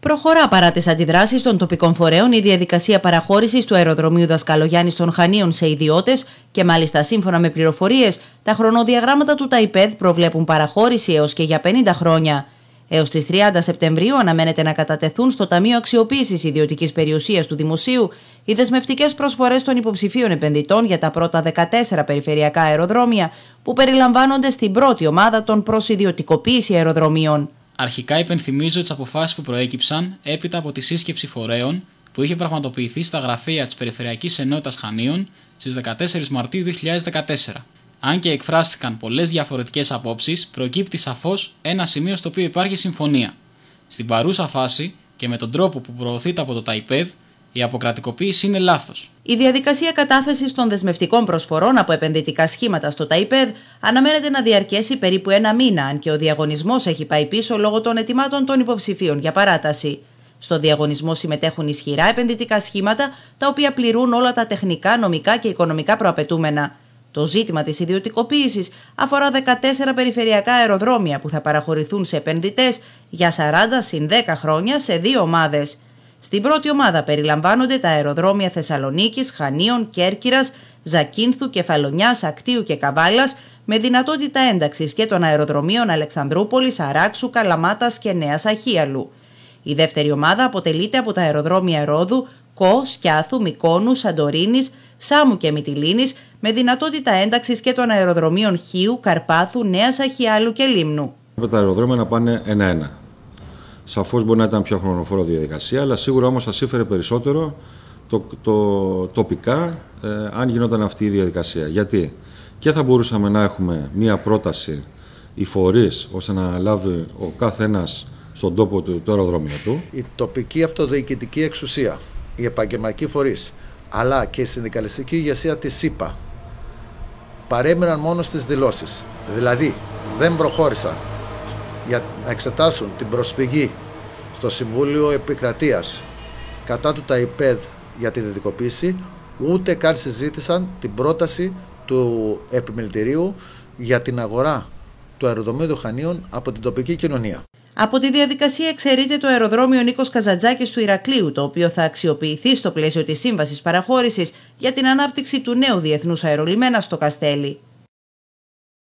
Προχωρά παρά τις αντιδράσεις των τοπικών φορέων η διαδικασία παραχώρησης του αεροδρομίου Δασκαλογιάννης των Χανίων σε ιδιώτες και μάλιστα σύμφωνα με πληροφορίες, τα χρονοδιαγράμματα του ΤΑΙΠΕΔ προβλέπουν παραχώρηση έως και για 50 χρόνια. Έως τις 30 Σεπτεμβρίου αναμένεται να κατατεθούν στο Ταμείο Αξιοποίησης Ιδιωτικής Περιουσίας του Δημοσίου οι δεσμευτικές προσφορές των υποψηφίων επενδυτών για τα πρώτα 14 περιφερειακά αεροδρόμια που περιλαμβάνονται στην πρώτη ομάδα των ιδιωτικοποίηση αεροδρομίων. Αρχικά υπενθυμίζω τις αποφάσεις που προέκυψαν έπειτα από τη σύσκεψη φορέων που είχε πραγματοποιηθεί στα γραφεία της Περιφερειακής Ενότητας Χανίων στις 14 Μαρτίου 2014. Αν και εκφράστηκαν πολλές διαφορετικές απόψεις, προκύπτει σαφώς ένα σημείο στο οποίο υπάρχει συμφωνία. Στην παρούσα φάση και με τον τρόπο που προωθείται από το ΤΑΙΠΕΔ, η αποκρατικοποίηση είναι λάθος. Η διαδικασία κατάθεσης των δεσμευτικών προσφορών από επενδυτικά σχήματα στο ΤΑΙΠΕΔ αναμένεται να διαρκέσει περίπου ένα μήνα, αν και ο διαγωνισμός έχει πάει πίσω λόγω των ετοιμάτων των υποψηφίων για παράταση. Στο διαγωνισμό συμμετέχουν ισχυρά επενδυτικά σχήματα, τα οποία πληρούν όλα τα τεχνικά, νομικά και οικονομικά προαπαιτούμενα. Το ζήτημα της ιδιωτικοποίησης αφορά 14 περιφερειακά αεροδρόμια που θα παραχωρηθούν σε επενδυτές για 40 συν 10 χρόνια σε δύο ομάδες. Στην πρώτη ομάδα περιλαμβάνονται τα αεροδρόμια Θεσσαλονίκης, Χανίων, Κέρκυρας, Ζακίνθου, Κεφαλονιάς, Ακτίου και Καβάλας, με δυνατότητα ένταξης και των αεροδρομίων Αλεξανδρούπολης, Αράξου, Καλαμάτας και Νέας Αχίαλου. Η δεύτερη ομάδα αποτελείται από τα αεροδρόμια Ρόδου, Κος, Σκιάθου, Μικόνους, Σαντορίνης, Σάμου και Μιτιλίνη, με δυνατότητα ένταξης και των αεροδρομίων Χίου, Καρπάθου, Νέας Αχιάλου και Λίμνου. τα αεροδρόμια να πάνε ένα-ένα. Σαφώς μπορεί να ήταν πιο χρονοφόρο διαδικασία, αλλά σίγουρα όμως θα σύφερε περισσότερο το, τοπικά ε, αν γινόταν αυτή η διαδικασία. Γιατί και θα μπορούσαμε να έχουμε μία πρόταση οι φορείς ώστε να λάβει ο καθένας στον τόπο του το αεροδρόμιο του. Η τοπική αυτοδιοικητική εξουσία, οι επαγγελματικοί φορείς, αλλά και η συνδικαλιστική ηγεσία της ΣΥΠΑ παρέμειναν μόνο στις δηλώσεις. Δηλαδή δεν προχώρησαν για να εξετάσουν την προσφυγή στο Συμβούλιο Επικρατείας κατά του ΤΑΙΠΕΔ για τη διδικοποίηση ούτε καν συζήτησαν την πρόταση του επιμελητηρίου για την αγορά του αεροδρομίου Χανίων από την τοπική κοινωνία. Από τη διαδικασία εξαιρείται το αεροδρόμιο Νίκος Καζατζάκη του Ηρακλείου, το οποίο θα αξιοποιηθεί στο πλαίσιο της σύμβασης παραχώρησης για την ανάπτυξη του νέου διεθνούς αερολιμένα στο Καστέλι.